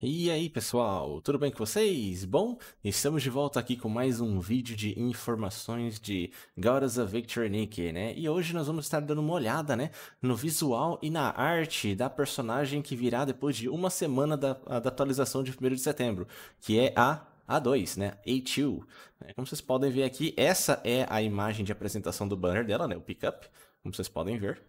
E aí pessoal, tudo bem com vocês? Bom, estamos de volta aqui com mais um vídeo de informações de God of the Victory Nick, né? E hoje nós vamos estar dando uma olhada, né, no visual e na arte da personagem que virá depois de uma semana da, da atualização de 1 de setembro, que é a a2, né? A2. É, como vocês podem ver aqui, essa é a imagem de apresentação do banner dela, né? O pickup, como vocês podem ver.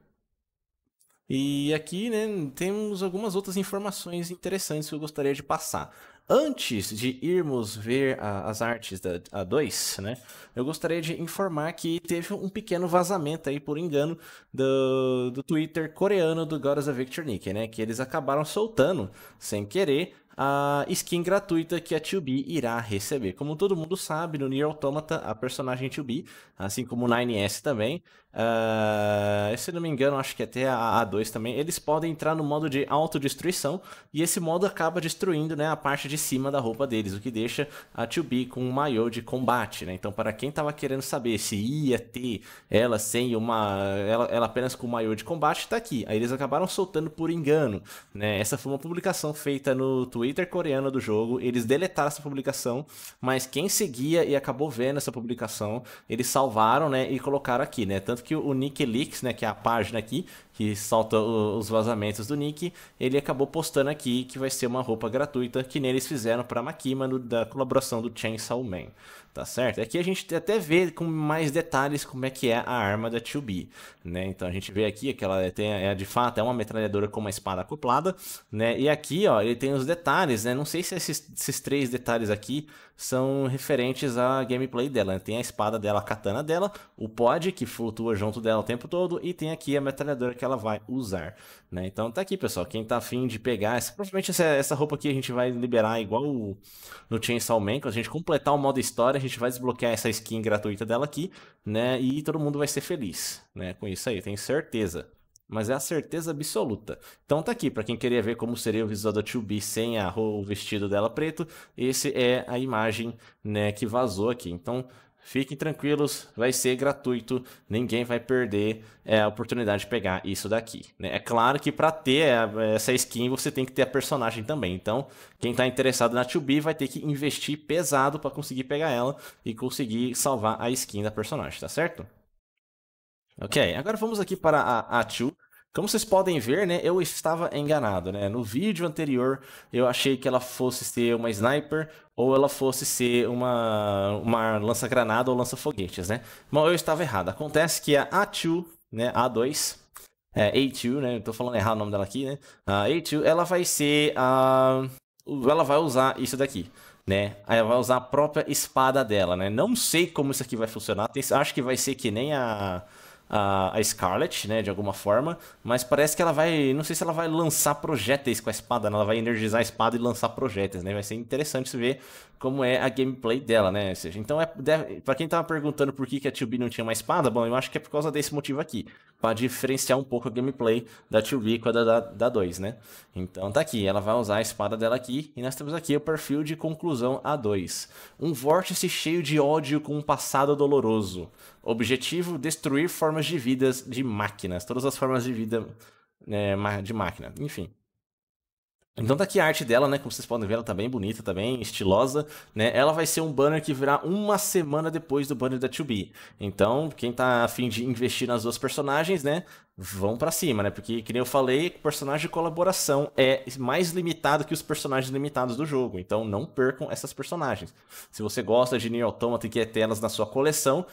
E aqui, né, temos algumas outras informações interessantes que eu gostaria de passar. Antes de irmos ver a, as artes da A2, né, eu gostaria de informar que teve um pequeno vazamento aí, por engano, do, do Twitter coreano do God of the Victor Nick, né, que eles acabaram soltando, sem querer, a skin gratuita que a 2B irá receber. Como todo mundo sabe, no Nier Automata, a personagem 2B, assim como o 9S também, uh, se não me engano, acho que até a A2 também, eles podem entrar no modo de autodestruição e esse modo acaba destruindo né, a parte de cima da roupa deles, o que deixa a 2B com um maiô de combate. Né? Então, para quem estava querendo saber se ia ter ela sem uma. ela, ela apenas com o maiô de combate, está aqui. Aí eles acabaram soltando por engano. Né? Essa foi uma publicação feita no Twitter Twitter coreano do jogo, eles deletaram essa publicação, mas quem seguia e acabou vendo essa publicação, eles salvaram, né, e colocaram aqui, né? Tanto que o Nick Leaks, né, que é a página aqui, que solta os vazamentos do Nick, ele acabou postando aqui que vai ser uma roupa gratuita que neles fizeram para Makima no, da colaboração do Chainsaw Man, tá certo? Aqui é a gente até vê com mais detalhes como é que é a arma da 2B, né? Então a gente vê aqui que ela tem, é, de fato é uma metralhadora com uma espada acoplada, né? E aqui, ó, ele tem os detalhes, né? Não sei se esses, esses três detalhes aqui são referentes à gameplay dela. Né? Tem a espada dela, a katana dela, o pod que flutua junto dela o tempo todo e tem aqui a metralhadora que ela ela vai usar, né? Então tá aqui, pessoal, quem tá afim de pegar, essa, provavelmente essa, essa roupa aqui a gente vai liberar igual o, no Chainsaw Man, quando a gente completar o modo história, a gente vai desbloquear essa skin gratuita dela aqui, né? E todo mundo vai ser feliz, né? Com isso aí, tenho certeza mas é a certeza absoluta. Então tá aqui, para quem queria ver como seria o visual da 2B sem a, o vestido dela preto, esse é a imagem né, que vazou aqui. Então Fiquem tranquilos, vai ser gratuito, ninguém vai perder é, a oportunidade de pegar isso daqui. Né? É claro que para ter é, essa skin você tem que ter a personagem também, então quem está interessado na 2B vai ter que investir pesado para conseguir pegar ela e conseguir salvar a skin da personagem, tá certo? Ok, agora vamos aqui para a A2, como vocês podem ver, né, eu estava enganado, né? No vídeo anterior, eu achei que ela fosse ser uma sniper ou ela fosse ser uma, uma lança-granada ou lança-foguetes, né? Mas eu estava errado. Acontece que a A2, né, A2, é, A2, né, Estou falando errado o nome dela aqui, né? A A2, ela vai ser a... Ela vai usar isso daqui né? Aí ela vai usar a própria espada dela, né? Não sei como isso aqui vai funcionar. Tem, acho que vai ser que nem a, a, a Scarlet, né, de alguma forma, mas parece que ela vai, não sei se ela vai lançar projéteis com a espada, né, ela vai energizar a espada e lançar projéteis, né? Vai ser interessante ver como é a gameplay dela, né? Ou seja, então é para quem tava perguntando por que, que a 2B não tinha uma espada, bom, eu acho que é por causa desse motivo aqui, para diferenciar um pouco a gameplay da 2B com a da, da, da 2, né? Então tá aqui, ela vai usar a espada dela aqui e nós temos aqui o perfil de conclusão A2. Um vórtice cheio de ódio com um passado doloroso. Objetivo: destruir formas de vidas de máquinas. Todas as formas de vida né, de máquina. Enfim. Então tá aqui a arte dela, né? Como vocês podem ver, ela tá bem bonita, tá bem estilosa, né? Ela vai ser um banner que virá uma semana depois do banner da 2B. Então, quem tá afim de investir nas duas personagens, né? Vão para cima, né? Porque, que nem eu falei, personagem de colaboração é mais limitado que os personagens limitados do jogo. Então, não percam essas personagens. Se você gosta de Nier Automata e quer tê-las na sua coleção,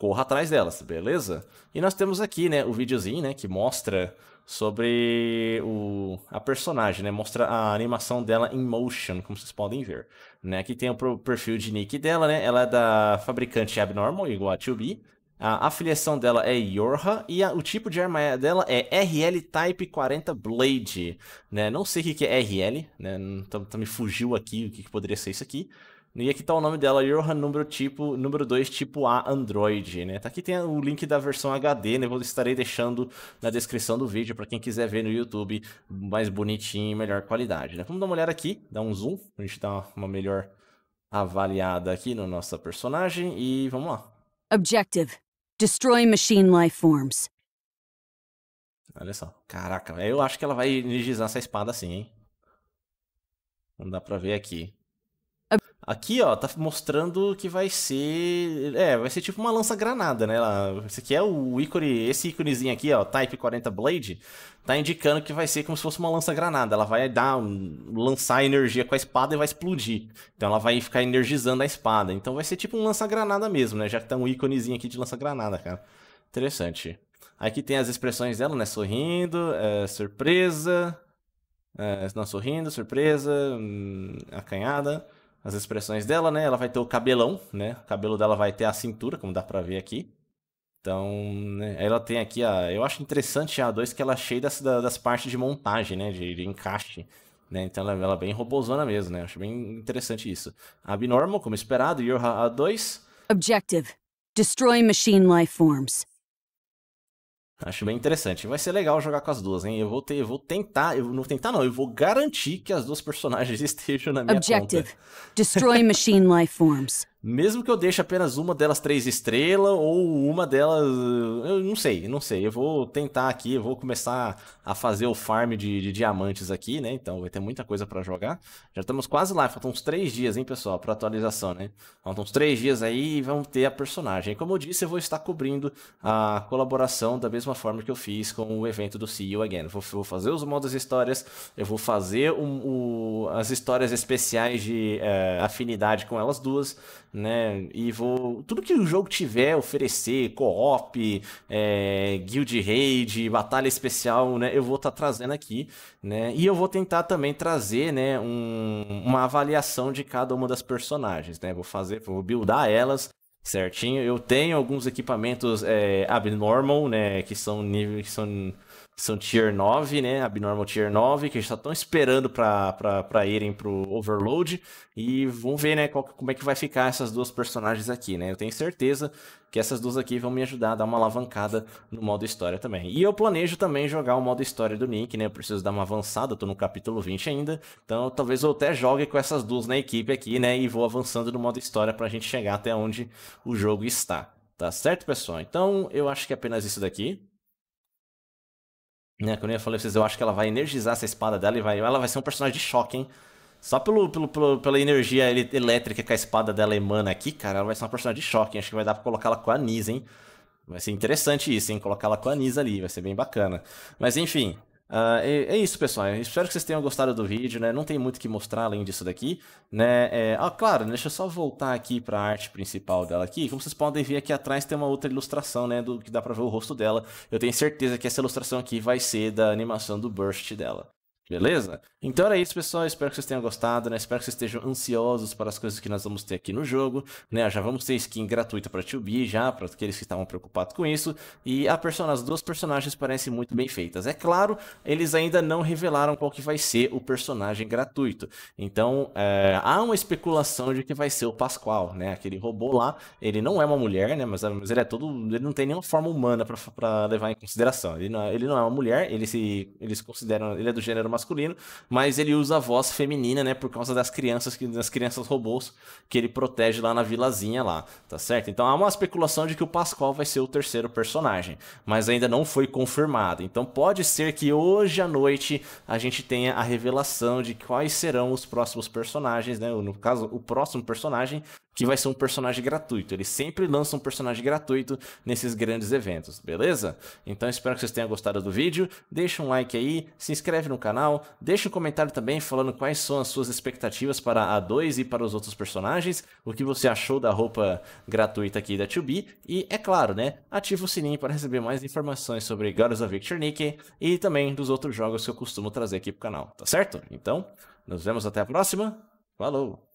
corra atrás delas, beleza? E nós temos aqui, né, o videozinho, né, que mostra sobre o, a personagem, né, mostra a animação dela em motion, como vocês podem ver, né? Aqui tem o perfil de nick dela, né? Ela é da fabricante Abnormal, igual a 2B. A afiliação dela é Yorha e a, o tipo de arma é, dela é RL Type 40 Blade, né? Não sei o que é RL, né? Tá então, me fugiu aqui o que poderia ser isso aqui. E aqui tá o nome dela, Johan número tipo número 2, tipo A Android, né? Tá aqui tem o link da versão HD, né? Eu estarei deixando na descrição do vídeo para quem quiser ver no YouTube mais bonitinho e melhor qualidade, né? Vamos dar uma olhada aqui, dar um zoom, pra gente dar uma melhor avaliada aqui no nossa personagem e vamos lá. Objective: destroy machine life forms. Olha só. Caraca, eu acho que ela vai energizar essa espada assim, hein? Não dá pra ver aqui. Aqui, ó, tá mostrando que vai ser. É, vai ser tipo uma lança-granada, né? Esse aqui é o ícone. Esse íconezinho aqui, ó, Type 40 Blade, tá indicando que vai ser como se fosse uma lança-granada. Ela vai dar lançar energia com a espada e vai explodir. Então ela vai ficar energizando a espada. Então vai ser tipo um lança-granada mesmo, né? Já que tá um íconezinho aqui de lança-granada, cara. Interessante. Aqui tem as expressões dela, né? Sorrindo, é, surpresa. É, não sorrindo, surpresa, hum, acanhada as expressões dela, né? Ela vai ter o cabelão, né? O cabelo dela vai ter a cintura, como dá pra ver aqui. Então, né? ela tem aqui a. Eu acho interessante a A2 que ela é cheia das, das partes de montagem, né? De, de encaixe. Né? Então ela, ela é bem robozona mesmo, né? Acho bem interessante isso. Abnormal, como esperado, Yorha A2. Objective: Destroy machine life forms. Acho bem interessante. Vai ser legal jogar com as duas, hein? Eu vou, ter, vou tentar, eu não vou tentar não, eu vou garantir que as duas personagens estejam na minha Objective: conta. Destroy machine life forms. Mesmo que eu deixe apenas uma delas três estrelas ou uma delas. Eu não sei, não sei. Eu vou tentar aqui, eu vou começar a fazer o farm de, de diamantes aqui, né? Então vai ter muita coisa para jogar. Já estamos quase lá, faltam uns três dias, hein, pessoal, para atualização, né? Faltam uns três dias aí e vamos ter a personagem. Como eu disse, eu vou estar cobrindo a colaboração da mesma forma que eu fiz com o evento do CEO Again. Vou, vou fazer os modos histórias, eu vou fazer um, as histórias especiais de é, afinidade com elas duas né? E vou. Tudo que o jogo tiver, oferecer, co-op, é, guild raid, batalha especial, né? Eu vou estar tá trazendo aqui, né? E eu vou tentar também trazer, né? Um, uma avaliação de cada uma das personagens, né? Vou fazer, vou buildar elas. Certinho, eu tenho alguns equipamentos é, abnormal, né? Que são nível que são são tier 9, né? Abnormal tier 9, que a gente tá tão esperando pra, irem pro Overload. E vamos ver, né, qual, como é que vai ficar essas duas personagens aqui, né? Eu tenho certeza que essas duas aqui vão me ajudar a dar uma alavancada no modo história também. E eu planejo também jogar o modo história do Nick, né? Eu preciso dar uma avançada, tô no capítulo 20 ainda. Então talvez eu até jogue com essas duas na equipe aqui, né? E vou avançando no modo história pra gente chegar até onde o jogo está. Tá certo, pessoal? Então, eu acho que é apenas isso daqui. Né, quando eu ia falar pra vocês, eu acho que ela vai energizar essa espada dela e vai, ela vai ser um personagem de choque, hein? Só pelo, pelo, pelo, pela energia elétrica que a espada dela emana aqui, cara, ela vai ser uma personagem de choque. Acho que vai dar pra colocá-la com a Anisa, hein? Vai ser interessante isso, hein? Colocá-la com a Anisa ali, vai ser bem bacana. Mas enfim, Uh, é, isso, pessoal. Eu espero que vocês tenham gostado do vídeo, né? Não tem muito o que mostrar além disso daqui, né? É... Ah, claro, deixa eu só voltar aqui para a arte principal dela aqui. Como vocês podem ver aqui atrás tem uma outra ilustração, né? Do que dá para ver o rosto dela. Eu tenho certeza que essa ilustração aqui vai ser da animação do Burst dela. Beleza? Então era isso, pessoal. Espero que vocês tenham gostado, né? Espero que vocês estejam ansiosos para as coisas que nós vamos ter aqui no jogo, né? Já vamos ter skin gratuita para 2B já, para aqueles que estavam preocupados com isso. E a as duas personagens parecem muito bem feitas. É claro, eles ainda não revelaram qual que vai ser o personagem gratuito. Então, é... há uma especulação de que vai ser o Pascoal, né? Aquele robô lá, ele não é uma mulher, né? Mas, mas ele é todo... ele não tem nenhuma forma humana para levar em consideração. Ele não, é... ele não é uma mulher, ele se... eles consideram... ele é do gênero masculino masculino, mas ele usa a voz feminina, né, por causa das crianças que das crianças robôs que ele protege lá na vilazinha lá, tá certo? Então há uma especulação de que o Pascoal vai ser o terceiro personagem, mas ainda não foi confirmado. Então pode ser que hoje à noite a gente tenha a revelação de quais serão os próximos personagens, né? No caso, o próximo personagem que vai ser um personagem gratuito. Eles sempre lançam um personagem gratuito nesses grandes eventos, beleza? Então espero que vocês tenham gostado do vídeo. Deixa um like aí, se inscreve no canal, deixa um comentário também falando quais são as suas expectativas para a A2 e para os outros personagens, o que você achou da roupa gratuita aqui da 2B e, é claro, né, ativa o sininho para receber mais informações sobre God of Victor Nick e também dos outros jogos que eu costumo trazer aqui pro canal, tá certo? Então, nos vemos até a próxima. Falou!